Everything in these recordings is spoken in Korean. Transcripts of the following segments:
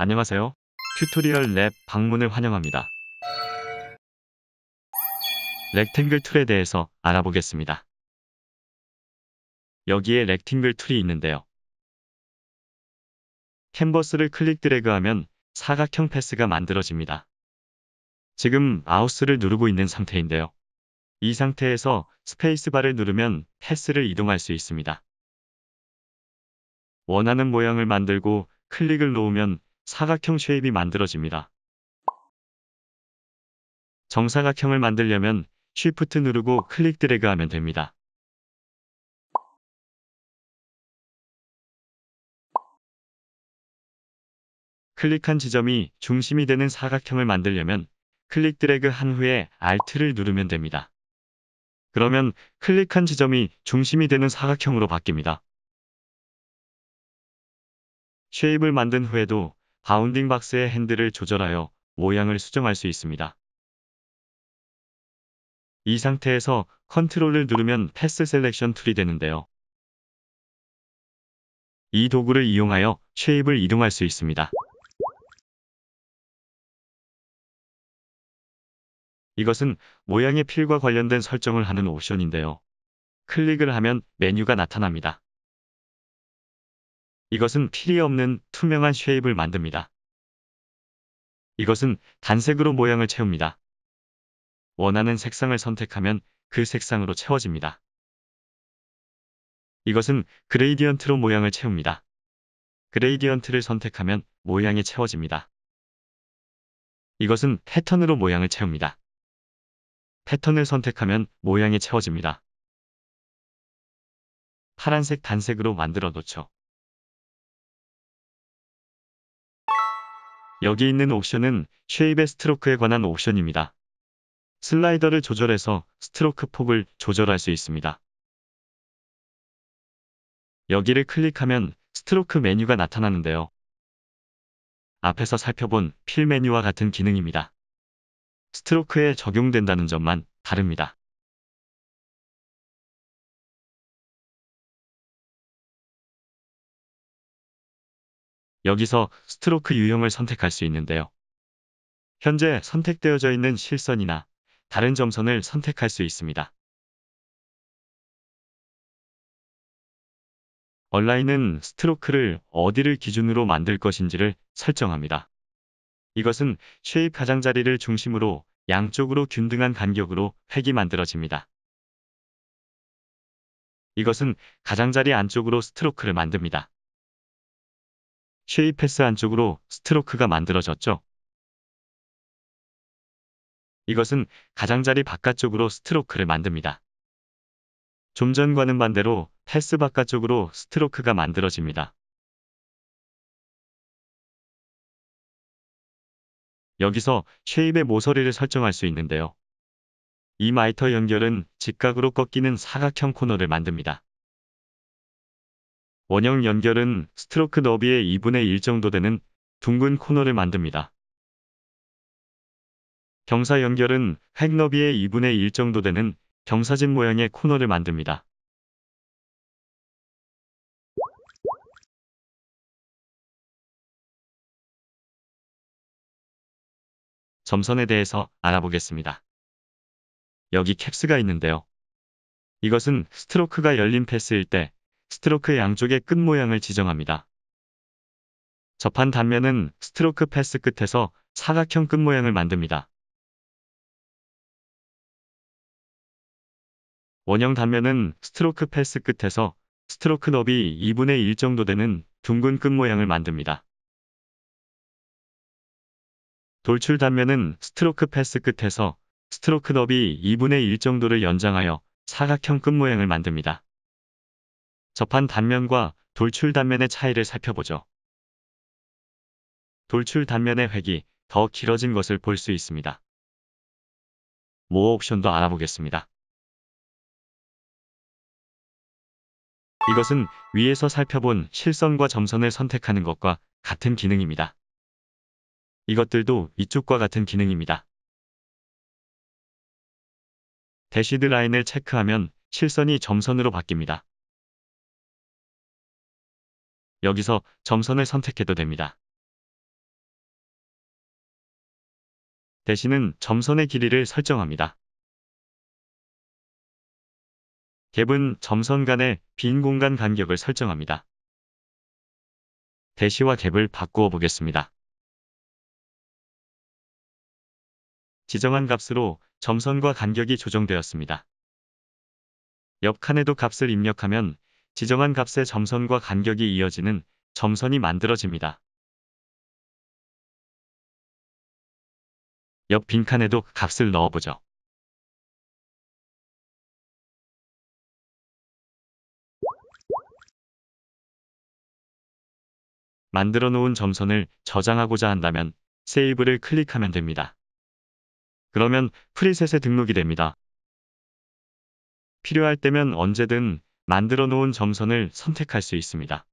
안녕하세요. 튜토리얼 랩 방문을 환영합니다. 렉탱글 툴에 대해서 알아보겠습니다. 여기에 렉탱글 툴이 있는데요. 캔버스를 클릭 드래그하면 사각형 패스가 만들어집니다. 지금 마우스를 누르고 있는 상태인데요. 이 상태에서 스페이스바를 누르면 패스를 이동할 수 있습니다. 원하는 모양을 만들고 클릭을 놓으면 사각형 쉐입이 만들어집니다. 정사각형을 만들려면 Shift 누르고 클릭 드래그 하면 됩니다. 클릭한 지점이 중심이 되는 사각형을 만들려면 클릭 드래그 한 후에 Alt를 누르면 됩니다. 그러면 클릭한 지점이 중심이 되는 사각형으로 바뀝니다. 쉐입을 만든 후에도 바운딩 박스의 핸들을 조절하여 모양을 수정할 수 있습니다. 이 상태에서 컨트롤을 누르면 패스 셀렉션 툴이 되는데요. 이 도구를 이용하여 쉐입을 이동할 수 있습니다. 이것은 모양의 필과 관련된 설정을 하는 옵션인데요. 클릭을 하면 메뉴가 나타납니다. 이것은 필이 없는 투명한 쉐입을 만듭니다. 이것은 단색으로 모양을 채웁니다. 원하는 색상을 선택하면 그 색상으로 채워집니다. 이것은 그레이디언트로 모양을 채웁니다. 그레이디언트를 선택하면 모양이 채워집니다. 이것은 패턴으로 모양을 채웁니다. 패턴을 선택하면 모양이 채워집니다. 파란색 단색으로 만들어 놓죠. 여기 있는 옵션은 쉐입의 스트로크에 관한 옵션입니다. 슬라이더를 조절해서 스트로크 폭을 조절할 수 있습니다. 여기를 클릭하면 스트로크 메뉴가 나타나는데요. 앞에서 살펴본 필 메뉴와 같은 기능입니다. 스트로크에 적용된다는 점만 다릅니다. 여기서 스트로크 유형을 선택할 수 있는데요. 현재 선택되어져 있는 실선이나 다른 점선을 선택할 수 있습니다. 얼라인은 스트로크를 어디를 기준으로 만들 것인지를 설정합니다. 이것은 쉐입 가장자리를 중심으로 양쪽으로 균등한 간격으로 획이 만들어집니다. 이것은 가장자리 안쪽으로 스트로크를 만듭니다. 쉐이패스 안쪽으로 스트로크가 만들어졌죠. 이것은 가장자리 바깥쪽으로 스트로크를 만듭니다. 좀 전과는 반대로 패스 바깥쪽으로 스트로크가 만들어집니다. 여기서 쉐입의 모서리를 설정할 수 있는데요. 이 마이터 연결은 직각으로 꺾이는 사각형 코너를 만듭니다. 원형 연결은 스트로크 너비의 2분의 1 정도 되는 둥근 코너를 만듭니다. 경사 연결은 핵 너비의 2분의 1 정도 되는 경사진 모양의 코너를 만듭니다. 점선에 대해서 알아보겠습니다. 여기 캡스가 있는데요. 이것은 스트로크가 열린 패스일 때 스트로크 양쪽의 끝 모양을 지정합니다. 접한 단면은 스트로크 패스 끝에서 사각형 끝 모양을 만듭니다. 원형 단면은 스트로크 패스 끝에서 스트로크 너비 2분의 1 정도 되는 둥근 끝 모양을 만듭니다. 돌출 단면은 스트로크 패스 끝에서 스트로크 너비 2분의 1 정도를 연장하여 사각형 끝 모양을 만듭니다. 접한 단면과 돌출 단면의 차이를 살펴보죠. 돌출 단면의 획이 더 길어진 것을 볼 수 있습니다. 모어 옵션도 알아보겠습니다. 이것은 위에서 살펴본 실선과 점선을 선택하는 것과 같은 기능입니다. 이것들도 이쪽과 같은 기능입니다. 대시드 라인을 체크하면 실선이 점선으로 바뀝니다. 여기서 점선을 선택해도 됩니다. 대신은 점선의 길이를 설정합니다. 갭은 점선 간의 빈 공간 간격을 설정합니다. 대시와 갭을 바꾸어 보겠습니다. 지정한 값으로 점선과 간격이 조정되었습니다. 옆 칸에도 값을 입력하면 지정한 값의 점선과 간격이 이어지는 점선이 만들어집니다. 옆 빈칸에도 값을 넣어보죠. 만들어 놓은 점선을 저장하고자 한다면 세이브를 클릭하면 됩니다. 그러면 프리셋에 등록이 됩니다. 필요할 때면 언제든 만들어 놓은 점선을 선택할 수 있습니다.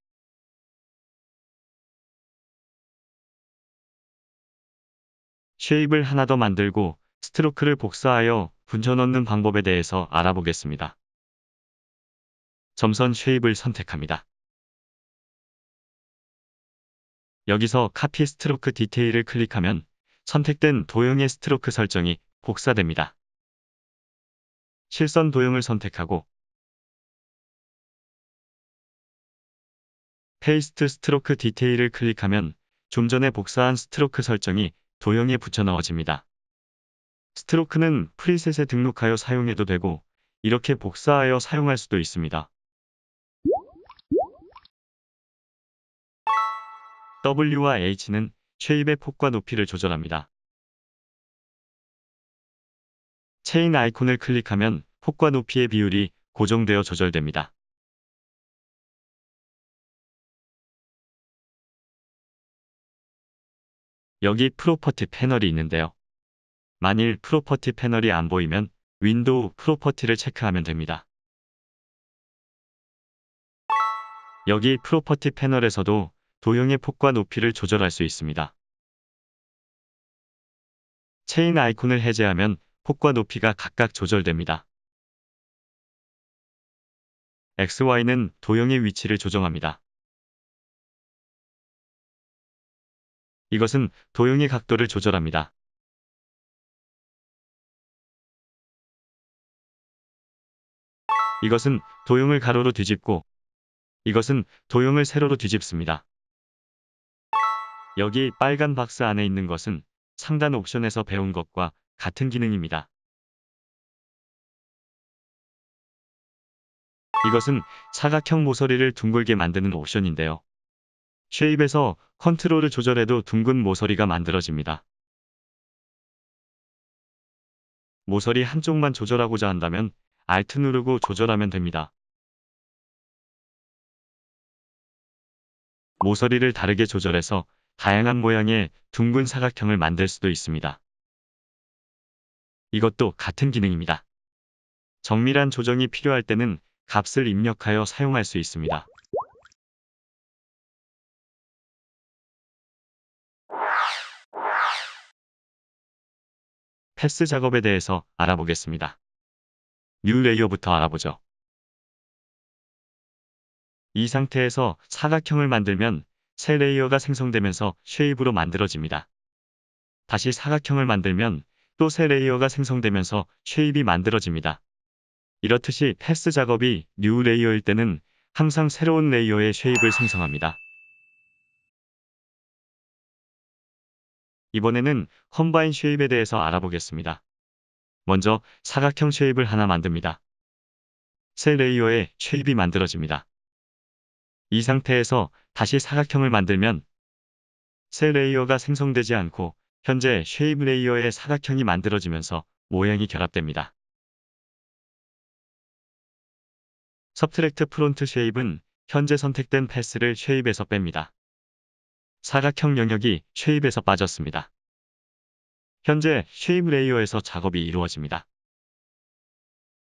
쉐입을 하나 더 만들고 스트로크를 복사하여 분쳐 넣는 방법에 대해서 알아보겠습니다. 점선 쉐입을 선택합니다. 여기서 카피 스트로크 디테일을 클릭하면 선택된 도형의 스트로크 설정이 복사됩니다. 실선 도형을 선택하고 테이스트 스트로크 디테일을 클릭하면 좀 전에 복사한 스트로크 설정이 도형에 붙여 넣어집니다. 스트로크는 프리셋에 등록하여 사용해도 되고 이렇게 복사하여 사용할 수도 있습니다. W와 H는 쉐입의 폭과 높이를 조절합니다. 체인 아이콘을 클릭하면 폭과 높이의 비율이 고정되어 조절됩니다. 여기 프로퍼티 패널이 있는데요. 만일 프로퍼티 패널이 안 보이면 윈도우 프로퍼티를 체크하면 됩니다. 여기 프로퍼티 패널에서도 도형의 폭과 높이를 조절할 수 있습니다. 체인 아이콘을 해제하면 폭과 높이가 각각 조절됩니다. XY는 도형의 위치를 조정합니다. 이것은 도형의 각도를 조절합니다. 이것은 도형을 가로로 뒤집고 이것은 도형을 세로로 뒤집습니다. 여기 빨간 박스 안에 있는 것은 상단 옵션에서 배운 것과 같은 기능입니다. 이것은 사각형 모서리를 둥글게 만드는 옵션인데요. 쉐입에서 컨트롤을 조절해도 둥근 모서리가 만들어집니다. 모서리 한쪽만 조절하고자 한다면 Alt 누르고 조절하면 됩니다. 모서리를 다르게 조절해서 다양한 모양의 둥근 사각형을 만들 수도 있습니다. 이것도 같은 기능입니다. 정밀한 조정이 필요할 때는 값을 입력하여 사용할 수 있습니다. 패스 작업에 대해서 알아보겠습니다. 뉴 레이어부터 알아보죠. 이 상태에서 사각형을 만들면 새 레이어가 생성되면서 쉐입으로 만들어집니다. 다시 사각형을 만들면 또 새 레이어가 생성되면서 쉐입이 만들어집니다. 이렇듯이 패스 작업이 뉴 레이어일 때는 항상 새로운 레이어의 쉐입을 생성합니다. 이번에는 컴바인 쉐입에 대해서 알아보겠습니다. 먼저 사각형 쉐입을 하나 만듭니다. 새 레이어에 쉐입이 만들어집니다. 이 상태에서 다시 사각형을 만들면 새 레이어가 생성되지 않고 현재 쉐입 레이어의 사각형이 만들어지면서 모양이 결합됩니다. 서브트랙트 프론트 쉐입은 현재 선택된 패스를 쉐입에서 뺍니다. 사각형 영역이 쉐입에서 빠졌습니다. 현재 쉐입 레이어에서 작업이 이루어집니다.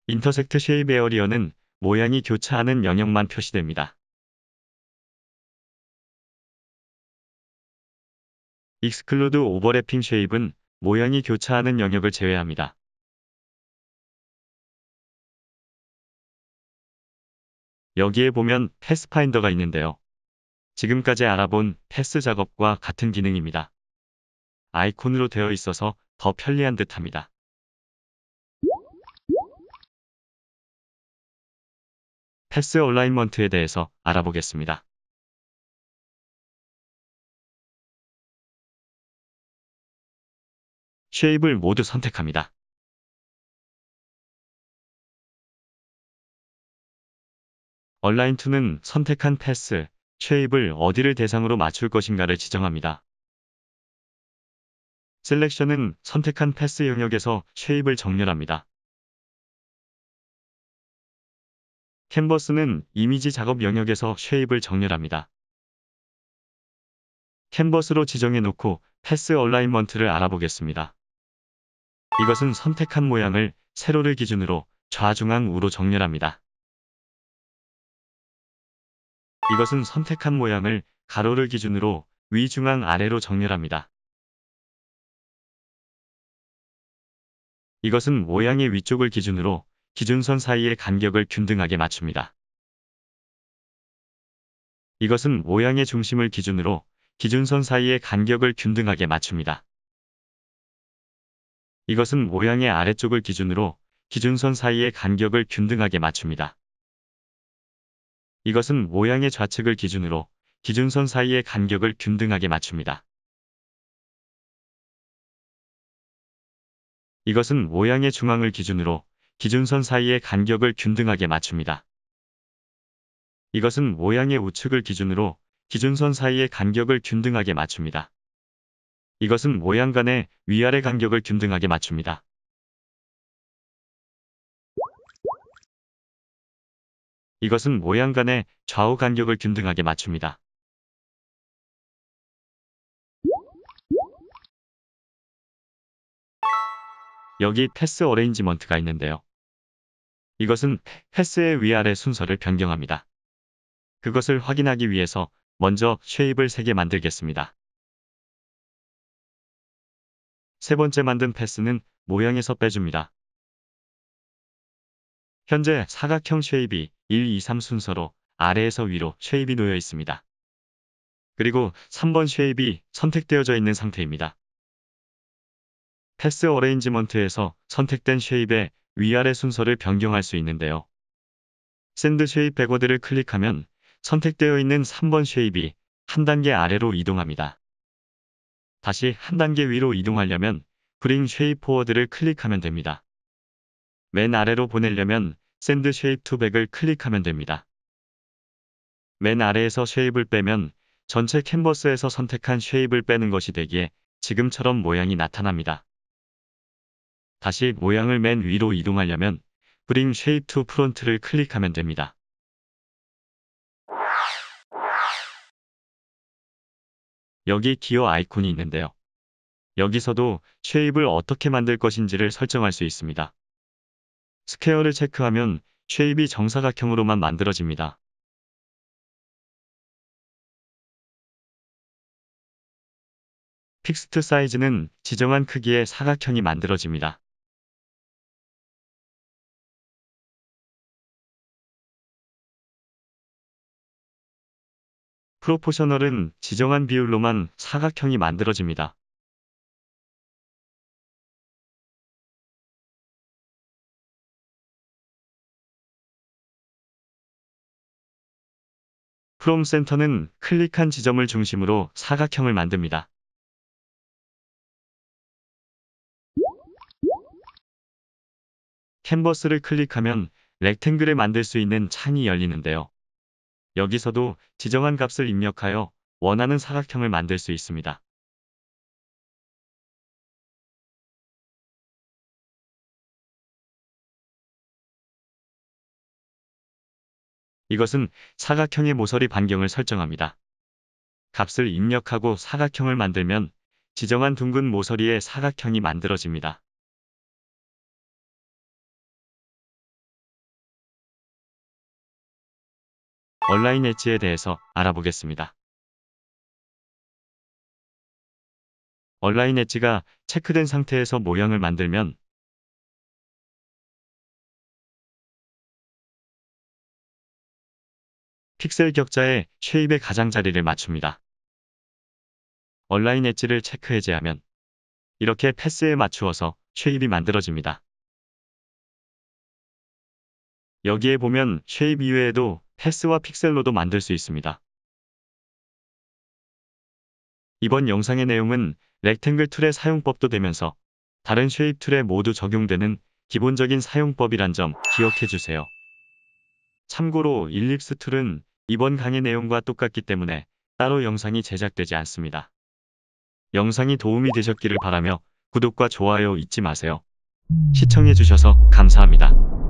인터섹트 쉐입 에어리어는 모양이 교차하는 영역만 표시됩니다. 익스클루드 오버래핑 쉐입은 모양이 교차하는 영역을 제외합니다. 여기에 보면 패스파인더가 있는데요. 지금까지 알아본 패스 작업과 같은 기능입니다. 아이콘으로 되어 있어서 더 편리한 듯 합니다. 패스 얼라인먼트에 대해서 알아보겠습니다. 쉐입을 모두 선택합니다. 얼라인2는 선택한 패스, 쉐입을 어디를 대상으로 맞출 것인가를 지정합니다. 셀렉션은 선택한 패스 영역에서 쉐입을 정렬합니다. 캔버스는 이미지 작업 영역에서 쉐입을 정렬합니다. 캔버스로 지정해 놓고 패스 얼라인먼트를 알아보겠습니다. 이것은 선택한 모양을 세로를 기준으로 좌중앙 우로 정렬합니다. 이것은 선택한 모양을 가로를 기준으로 위, 중앙, 아래로 정렬합니다. 이것은 모양의 위쪽을 기준으로 기준선 사이의 간격을 균등하게 맞춥니다. 이것은 모양의 중심을 기준으로 기준선 사이의 간격을 균등하게 맞춥니다. 이것은 모양의 아래쪽을 기준으로 기준선 사이의 간격을 균등하게 맞춥니다. 이것은 모양의 좌측을 기준으로 기준선 사이의 간격을 균등하게 맞춥니다. 이것은 모양의 중앙을 기준으로 기준선 사이의 간격을 균등하게 맞춥니다. 이것은 모양의 우측을 기준으로 기준선 사이의 간격을 균등하게 맞춥니다. 이것은 모양 간의 위아래 간격을 균등하게 맞춥니다. 이것은 모양 간의 좌우 간격을 균등하게 맞춥니다. 여기 패스 어레인지먼트가 있는데요. 이것은 패스의 위아래 순서를 변경합니다. 그것을 확인하기 위해서 먼저 쉐입을 3개 만들겠습니다. 세 번째 만든 패스는 모양에서 빼줍니다. 현재 사각형 쉐입이 1, 2, 3 순서로 아래에서 위로 쉐입이 놓여 있습니다. 그리고 3번 쉐입이 선택되어져 있는 상태입니다. 패스 어레인지먼트에서 선택된 쉐입의 위아래 순서를 변경할 수 있는데요. 샌드 쉐입 백워드를 클릭하면 선택되어 있는 3번 쉐입이 한 단계 아래로 이동합니다. 다시 한 단계 위로 이동하려면 브링 쉐입 포워드를 클릭하면 됩니다. 맨 아래로 보내려면 샌드 쉐입 투백을 클릭하면 됩니다. 맨 아래에서 쉐입을 빼면 전체 캔버스에서 선택한 쉐입을 빼는 것이 되기에 지금처럼 모양이 나타납니다. 다시 모양을 맨 위로 이동하려면 브링 쉐입 투 프론트를 클릭하면 됩니다. 여기 기어 아이콘이 있는데요. 여기서도 쉐입을 어떻게 만들 것인지를 설정할 수 있습니다. 스퀘어를 체크하면 쉐입이 정사각형으로만 만들어집니다. 픽스트 사이즈는 지정한 크기의 사각형이 만들어집니다. 프로포셔널은 지정한 비율로만 사각형이 만들어집니다. 프롬 센터는 클릭한 지점을 중심으로 사각형을 만듭니다. 캔버스를 클릭하면 렉탱글을 만들 수 있는 창이 열리는데요. 여기서도 지정한 값을 입력하여 원하는 사각형을 만들 수 있습니다. 이것은 사각형의 모서리 반경을 설정합니다. 값을 입력하고 사각형을 만들면 지정한 둥근 모서리의 사각형이 만들어집니다. 얼라인 엣지에 대해서 알아보겠습니다. 얼라인 엣지가 체크된 상태에서 모양을 만들면 픽셀 격자에 쉐입의 가장자리를 맞춥니다. 얼라인 엣지를 체크 해제하면 이렇게 패스에 맞추어서 쉐입이 만들어집니다. 여기에 보면 쉐입 이외에도 패스와 픽셀로도 만들 수 있습니다. 이번 영상의 내용은 렉탱글 툴의 사용법도 되면서 다른 쉐입 툴에 모두 적용되는 기본적인 사용법이란 점 기억해주세요. 참고로 일릭스 툴은 이번 강의 내용과 똑같기 때문에 따로 영상이 제작되지 않습니다. 영상이 도움이 되셨기를 바라며 구독과 좋아요 잊지 마세요. 시청해주셔서 감사합니다.